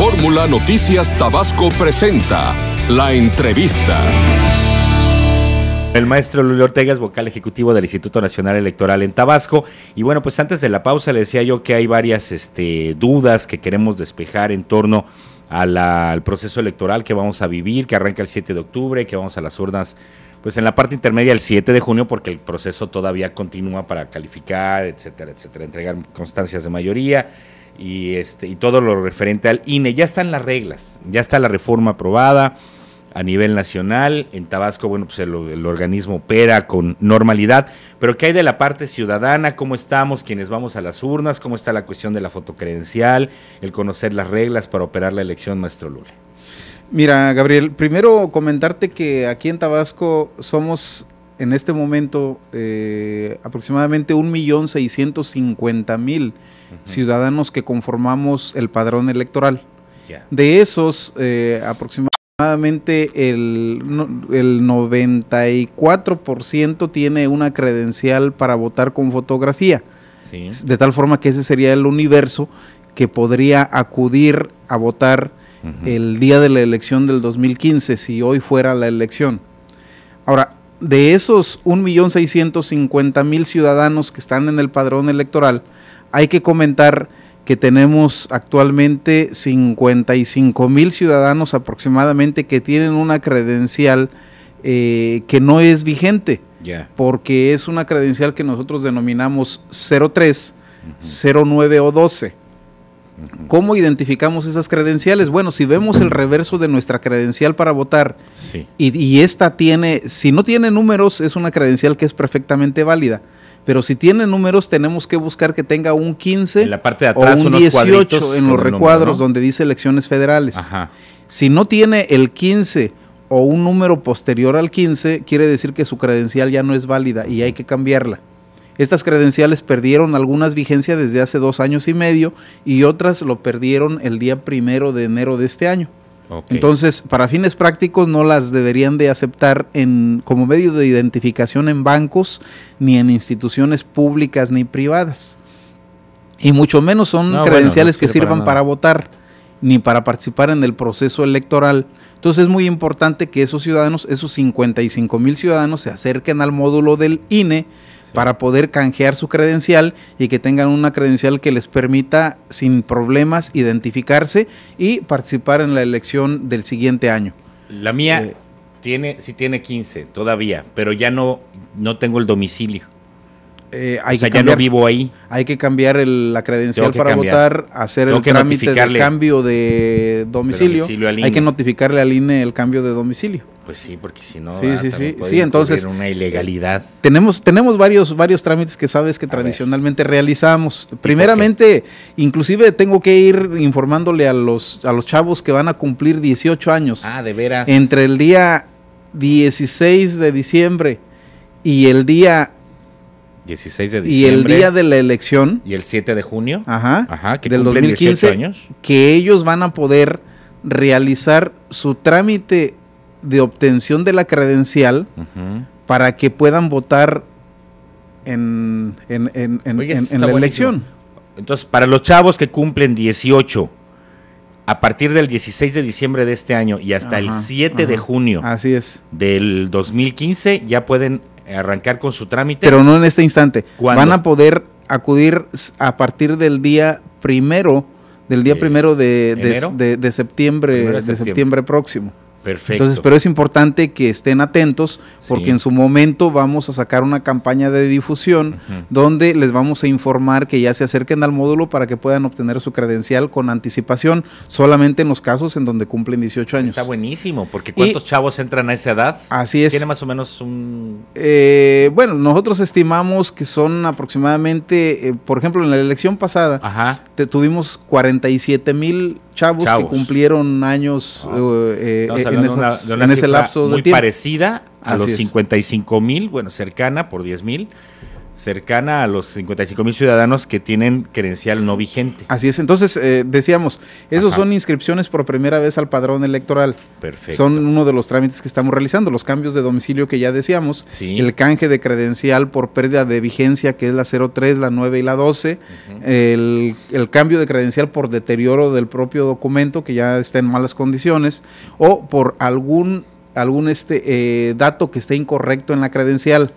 Fórmula Noticias Tabasco presenta la entrevista. El maestro Lulio Ortega es vocal ejecutivo del Instituto Nacional Electoral en Tabasco. Y bueno, pues antes de la pausa le decía yo que hay varias este, dudas que queremos despejar en torno al proceso electoral que vamos a vivir, que arranca el 7 de octubre, que vamos a las urnas, pues en la parte intermedia el 7 de junio, porque el proceso todavía continúa para calificar, etcétera, etcétera, entregar constancias de mayoría y, este, y todo lo referente al INE. Ya están las reglas, ya está la reforma aprobada a nivel nacional. En Tabasco, bueno, pues el, organismo opera con normalidad. Pero ¿qué hay de la parte ciudadana? ¿Cómo estamos? ¿Quienes vamos a las urnas? ¿Cómo está la cuestión de la fotocredencial? El conocer las reglas para operar la elección, maestro Lula. Mira, Gabriel, primero comentarte que aquí en Tabasco somos en este momento eh, aproximadamente 1.650.000 ciudadanos que conformamos el padrón electoral. De esos, eh, aproximadamente el, por 94% tiene una credencial para votar con fotografía. De tal forma que ese sería el universo que podría acudir a votar el día de la elección del 2015, si hoy fuera la elección. Ahora, de esos 1.650.000 ciudadanos que están en el padrón electoral, hay que comentar que tenemos actualmente 55.000 ciudadanos aproximadamente que tienen una credencial eh, que no es vigente, porque es una credencial que nosotros denominamos 03, 09 o 12. ¿Cómo identificamos esas credenciales? Bueno, si vemos el reverso de nuestra credencial para votar y, esta tiene, si no tiene números, es una credencial que es perfectamente válida. Pero si tiene números, tenemos que buscar que tenga un 15 en la parte de atrás, o un 18 en los recuadros donde dice elecciones federales. Si no tiene el 15 o un número posterior al 15, quiere decir que su credencial ya no es válida y hay que cambiarla. Estas credenciales perdieron algunas vigencia desde hace dos años y medio y otras lo perdieron el día primero de enero de este año. Entonces, para fines prácticos no las deberían de aceptar en, como medio de identificación en bancos ni en instituciones públicas ni privadas. Y mucho menos son credenciales que sirvan para, para votar ni para participar en el proceso electoral. Entonces es muy importante que esos ciudadanos, esos 55 mil ciudadanos, se acerquen al módulo del INE para poder canjear su credencial y que tengan una credencial que les permita sin problemas identificarse y participar en la elección del siguiente año. La mía eh, tiene, sí tiene 15 todavía, pero ya no, no tengo el domicilio. Eh, hay que cambiar, ya no vivo ahí. Hay que cambiar la credencial para votar, hacer el trámite del cambio de domicilio. hay que notificarle al INE el cambio de domicilio. Pues sí, porque si no, sí, ah, una ilegalidad. Eh, tenemos, tenemos varios, varios trámites que sabes que tradicionalmente realizamos. Primeramente, inclusive tengo que ir informándole a los, a los chavos que van a cumplir 18 años. Ah, de veras. Entre el día 16 de diciembre y el día 16 de diciembre. Y el día de la elección. Y el 7 de junio. Ajá. Ajá, que del 2015, años. Que ellos van a poder realizar su trámite de obtención de la credencial para que puedan votar en, la elección. Entonces, para los chavos que cumplen 18 a partir del 16 de diciembre de este año y hasta el 7 de junio Así es. del 2015 ya pueden arrancar con su trámite. Pero no en este instante. Van a poder acudir a partir del día primero, del día primero de, septiembre, de septiembre próximo. Perfecto. Entonces, pero es importante que estén atentos porque en su momento vamos a sacar una campaña de difusión donde les vamos a informar que ya se acerquen al módulo para que puedan obtener su credencial con anticipación solamente en los casos en donde cumplen 18 años. Está buenísimo, porque ¿cuántos chavos entran a esa edad? Así es. ¿Tiene más o menos un...? Eh, bueno, nosotros estimamos que son aproximadamente, eh, por ejemplo, en la elección pasada Te, tuvimos 47 mil chavos, que cumplieron años ah. eh, eh, en, ese lapso de tiempo. parecida a los 55 mil, bueno, cercana por 10 mil cercana a los 55 mil ciudadanos que tienen credencial no vigente. Así es, entonces eh, decíamos, esos son inscripciones por primera vez al padrón electoral. Perfecto. Son uno de los trámites que estamos realizando, los cambios de domicilio que ya decíamos, el canje de credencial por pérdida de vigencia, que es la 03, la 9 y la 12, el, cambio de credencial por deterioro del propio documento, que ya está en malas condiciones, o por algún algún este eh, dato que esté incorrecto en la credencial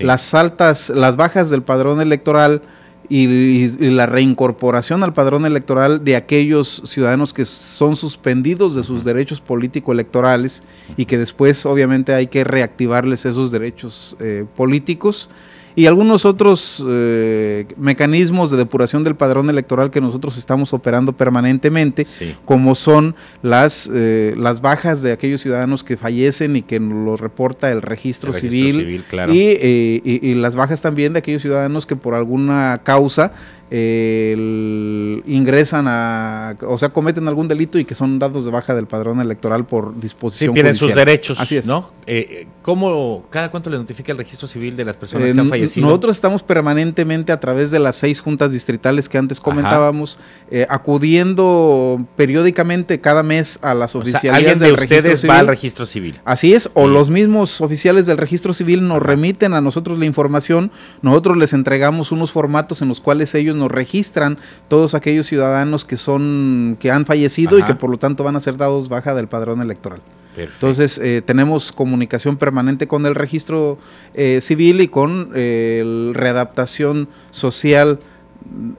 las altas, las bajas del padrón electoral y, la reincorporación al padrón electoral de aquellos ciudadanos que son suspendidos de sus derechos político-electorales y que después obviamente hay que reactivarles esos derechos eh, políticos y algunos otros eh, mecanismos de depuración del padrón electoral que nosotros estamos operando permanentemente, como son las, eh, las bajas de aquellos ciudadanos que fallecen y que nos lo reporta el registro, civil, eh, y, y, las bajas también de aquellos ciudadanos que por alguna causa ingresan a, o sea, cometen algún delito y que son dados de baja del padrón electoral por disposición. Sí, tienen sus derechos. Así es. ¿no? Eh, eh, ¿Cómo, cada cuánto le notifica el registro civil de las personas que eh, han fallecido? Nosotros estamos permanentemente a través de las seis juntas distritales que antes comentábamos, acudiendo periódicamente cada mes a las oficialías del de registro ustedes civil. va al registro civil. Así es, o los mismos oficiales del registro civil nos remiten a nosotros la información, nosotros les entregamos unos formatos en los cuales ellos nos nos registran todos aquellos ciudadanos que son que han fallecido y que por lo tanto van a ser dados baja del padrón electoral. Entonces, eh, tenemos comunicación permanente con el registro eh, civil y con eh, la readaptación social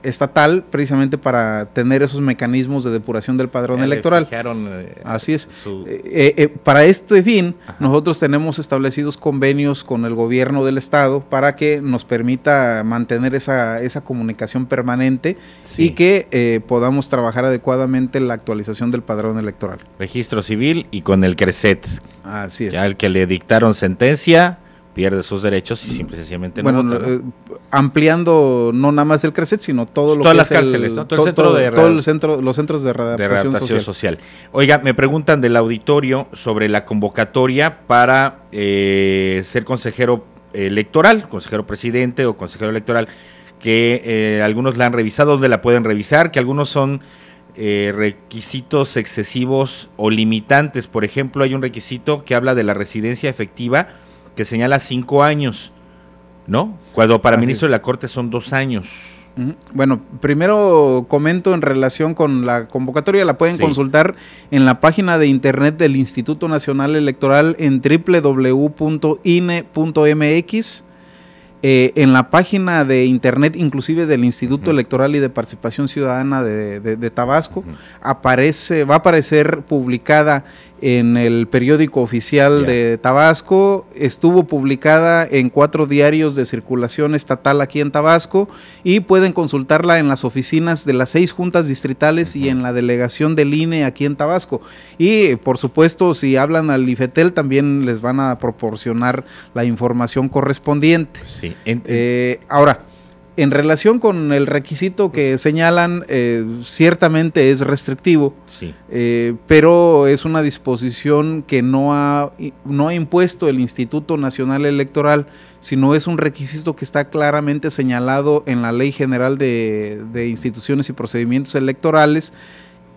estatal precisamente para tener esos mecanismos de depuración del padrón electoral. Eh, Así es. Eh, eh, para este fin, nosotros tenemos establecidos convenios con el gobierno del estado para que nos permita mantener esa, esa comunicación permanente y que podamos trabajar adecuadamente la actualización del padrón electoral. Registro civil y con el Creset, Así es. Al que le dictaron sentencia, pierde sus derechos y simple y sencillamente bueno, eh, ampliando no nada más el CRECET, sino todo Todas las cárceles, todo, el centro los centros de readaptación, social. Oiga, me preguntan del auditorio sobre la convocatoria para eh, ser consejero electoral, consejero presidente o consejero electoral, que eh, algunos la han revisado, donde la pueden revisar, que algunos son requisitos excesivos o limitantes. Por ejemplo, hay un requisito que habla de la residencia efectiva que señala cinco años, ¿no? Cuando para ministro de la Corte son dos años. Bueno, primero comento en relación con la convocatoria, la pueden consultar en la página de internet del Instituto Nacional Electoral en www.ine.mx eh, en la página de internet, inclusive del Instituto Electoral y de Participación Ciudadana de, Tabasco, aparece, va a aparecer publicada en el periódico oficial de Tabasco, estuvo publicada en cuatro diarios de circulación estatal aquí en Tabasco y pueden consultarla en las oficinas de las seis juntas distritales y en la delegación del INE aquí en Tabasco. Y por supuesto, si hablan al IFETEL, también les van a proporcionar la información correspondiente. Pues sí. Eh, ahora, en relación con el requisito que señalan, eh, ciertamente es restrictivo, eh, pero es una disposición que no ha, no ha impuesto el Instituto Nacional Electoral, sino es un requisito que está claramente señalado en la Ley General de, de Instituciones y Procedimientos Electorales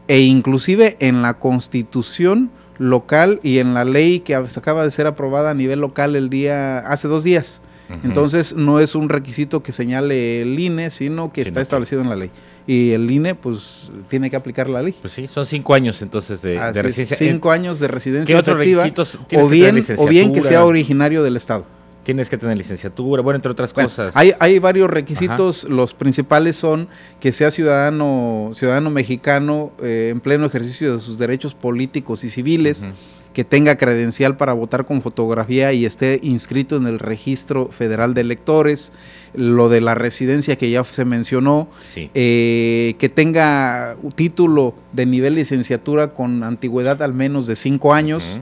e inclusive en la Constitución local y en la ley que acaba de ser aprobada a nivel local el día hace dos días. Entonces no es un requisito que señale el INE, sino que está establecido en la ley. Y el INE pues tiene que aplicar la ley. Pues sí, son cinco años entonces de, residencia. Cinco años de residencia. ¿Qué otros requisitos o bien, que o bien que sea originario del Estado. Tienes que tener licenciatura, bueno, entre otras cosas. Hay, hay varios requisitos, los principales son que sea ciudadano, ciudadano mexicano eh, en pleno ejercicio de sus derechos políticos y civiles, que tenga credencial para votar con fotografía y esté inscrito en el registro federal de electores, lo de la residencia que ya se mencionó, eh, que tenga título de nivel licenciatura con antigüedad al menos de cinco años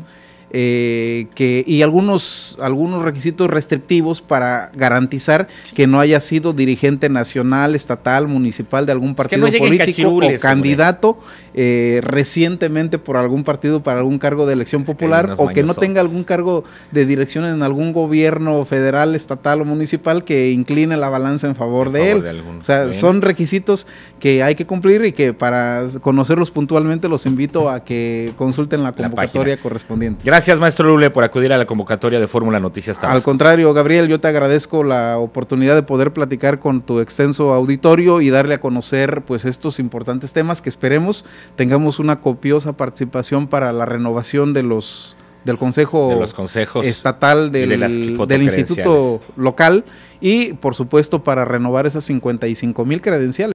eh, que, y algunos, algunos requisitos restrictivos para garantizar que no haya sido dirigente nacional, estatal, municipal de algún partido político o candidato eh, recientemente por algún partido para algún cargo de elección popular o que no tenga algún cargo de dirección en algún gobierno federal, estatal o municipal que incline la balanza en favor de él. o sea, son requisitos que hay que cumplir y que para conocerlos puntualmente los invito a que consulten la convocatoria correspondiente. Gracias. Gracias, maestro Lule, por acudir a la convocatoria de Fórmula Noticias Al contrario, Gabriel, yo te agradezco la oportunidad de poder platicar con tu extenso auditorio y darle a conocer pues estos importantes temas que esperemos tengamos una copiosa participación para la renovación de los del Consejo Estatal del, del Instituto Local y, por supuesto, para renovar esas 55 mil credenciales.